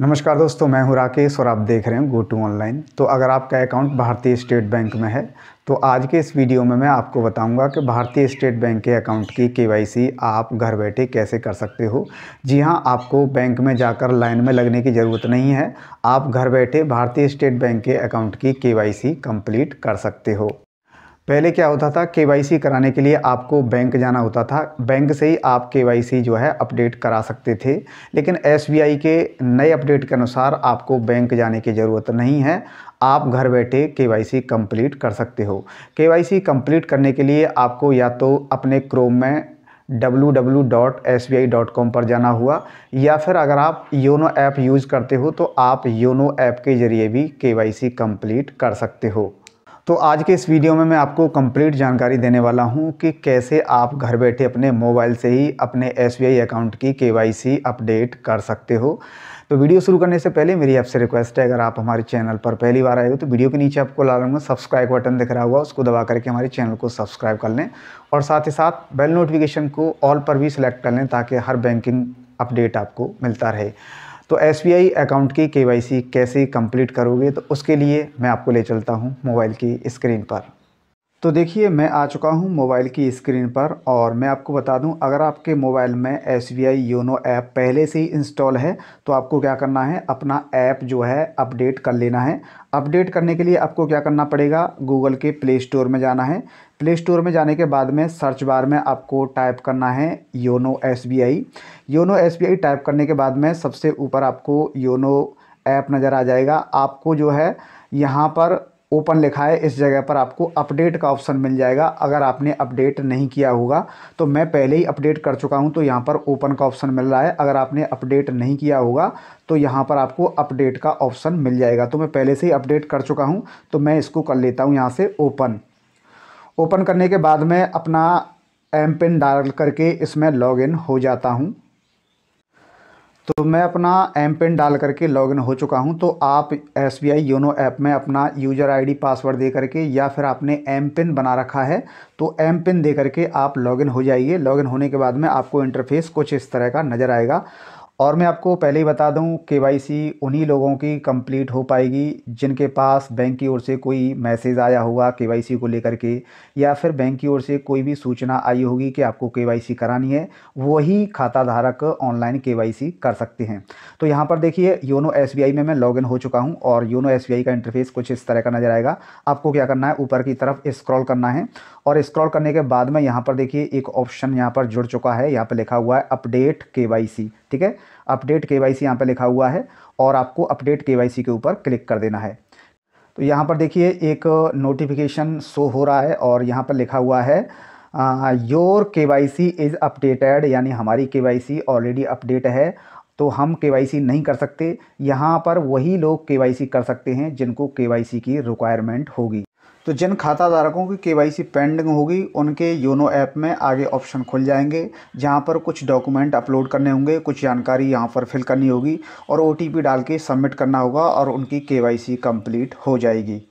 नमस्कार दोस्तों मैं हूं राकेश और आप देख रहे हैं गो टू ऑनलाइन तो अगर आपका अकाउंट भारतीय स्टेट बैंक में है तो आज के इस वीडियो में मैं आपको बताऊंगा कि भारतीय स्टेट बैंक के अकाउंट की केवाईसी आप घर बैठे कैसे कर सकते हो जी हां आपको बैंक में जाकर लाइन में लगने की ज़रूरत नहीं है आप घर बैठे भारतीय स्टेट बैंक के अकाउंट की के कंप्लीट कर सकते हो पहले क्या होता था के कराने के लिए आपको बैंक जाना होता था बैंक से ही आप के जो है अपडेट करा सकते थे लेकिन एस के नए अपडेट के अनुसार आपको बैंक जाने की ज़रूरत नहीं है आप घर बैठे के कंप्लीट कर सकते हो के कंप्लीट करने के लिए आपको या तो अपने क्रोम में www.sbi.com पर जाना हुआ या फिर अगर आप योनो ऐप यूज़ करते हो तो आप योनो ऐप के ज़रिए भी के कंप्लीट कर सकते हो तो आज के इस वीडियो में मैं आपको कंप्लीट जानकारी देने वाला हूं कि कैसे आप घर बैठे अपने मोबाइल से ही अपने एस अकाउंट की के अपडेट कर सकते हो तो वीडियो शुरू करने से पहले मेरी आपसे रिक्वेस्ट है अगर आप हमारे चैनल पर पहली बार आए हो तो वीडियो के नीचे आपको लाल रंग में सब्सक्राइब बटन दिख रहा होगा उसको दबा करके हमारे चैनल को सब्सक्राइब कर लें और साथ ही साथ बेल नोटिफिकेशन को ऑल पर भी सिलेक्ट कर लें ताकि हर बैंकिंग अपडेट आपको मिलता रहे तो एस अकाउंट की के कैसे कंप्लीट करोगे तो उसके लिए मैं आपको ले चलता हूँ मोबाइल की स्क्रीन पर तो देखिए मैं आ चुका हूं मोबाइल की स्क्रीन पर और मैं आपको बता दूं अगर आपके मोबाइल में S B I YONO app पहले से ही इंस्टॉल है तो आपको क्या करना है अपना ऐप जो है अपडेट कर लेना है अपडेट करने के लिए आपको क्या करना पड़ेगा गूगल के प्ले स्टोर में जाना है प्ले स्टोर में जाने के बाद में सर्च बार में आपको टाइप करना है YONO S B I YONO S B I type करने के बाद में सबसे ऊपर आपको योनो ऐप नज़र आ जाएगा आपको जो है यहाँ पर ओपन लिखा है इस जगह पर आपको अपडेट का ऑप्शन मिल जाएगा अगर आपने अपडेट नहीं किया होगा तो मैं पहले ही अपडेट कर चुका हूं तो यहां पर ओपन का ऑप्शन मिल रहा है अगर आपने अपडेट नहीं किया होगा तो यहां पर आपको अपडेट का ऑप्शन मिल जाएगा तो मैं पहले से ही अपडेट कर चुका हूँ तो मैं इसको कर लेता हूँ यहाँ से ओपन ओपन करने के बाद मैं अपना एम पिन डाल करके इसमें लॉग हो जाता हूँ तो मैं अपना एम पिन डाल करके लॉगिन हो चुका हूं तो आप S B I YONO app में अपना यूजर आईडी पासवर्ड दे करके या फिर आपने एम पिन बना रखा है तो एम पिन दे करके आप लॉगिन हो जाइए लॉगिन होने के बाद में आपको इंटरफेस कुछ इस तरह का नज़र आएगा और मैं आपको पहले ही बता दूं केवाईसी उन्हीं लोगों की कंप्लीट हो पाएगी जिनके पास बैंक की ओर से कोई मैसेज आया होगा केवाईसी को लेकर के या फिर बैंक की ओर से कोई भी सूचना आई होगी कि आपको केवाईसी करानी है वही खाता धारक ऑनलाइन केवाईसी कर सकते हैं तो यहाँ पर देखिए योनो एस में मैं लॉग हो चुका हूँ और योनो एस का इंटरफेस कुछ इस तरह का नज़र आएगा आपको क्या करना है ऊपर की तरफ स्क्रॉल करना है और स्क्रॉल करने के बाद में यहाँ पर देखिए एक ऑप्शन यहाँ पर जुड़ चुका है यहाँ पर लिखा हुआ है अपडेट के ठीक है अपडेट के वाई यहाँ पर लिखा हुआ है और आपको अपडेट के के ऊपर क्लिक कर देना है तो यहाँ पर देखिए एक नोटिफिकेशन शो हो रहा है और यहाँ पर लिखा हुआ है योर के वाई सी इज़ अपडेटेड यानी हमारी के वाई सी ऑलरेडी अपडेट है तो हम के वाई सी नहीं कर सकते यहाँ पर वही लोग के वाई सी कर सकते हैं जिनको के वाई सी की रिक्वायरमेंट होगी तो जिन खाता धारकों की केवाईसी पेंडिंग होगी उनके योनो ऐप में आगे ऑप्शन खुल जाएंगे जहां पर कुछ डॉक्यूमेंट अपलोड करने होंगे कुछ जानकारी यहां पर फिल करनी होगी और ओ डाल के सबमिट करना होगा और उनकी केवाईसी कंप्लीट हो जाएगी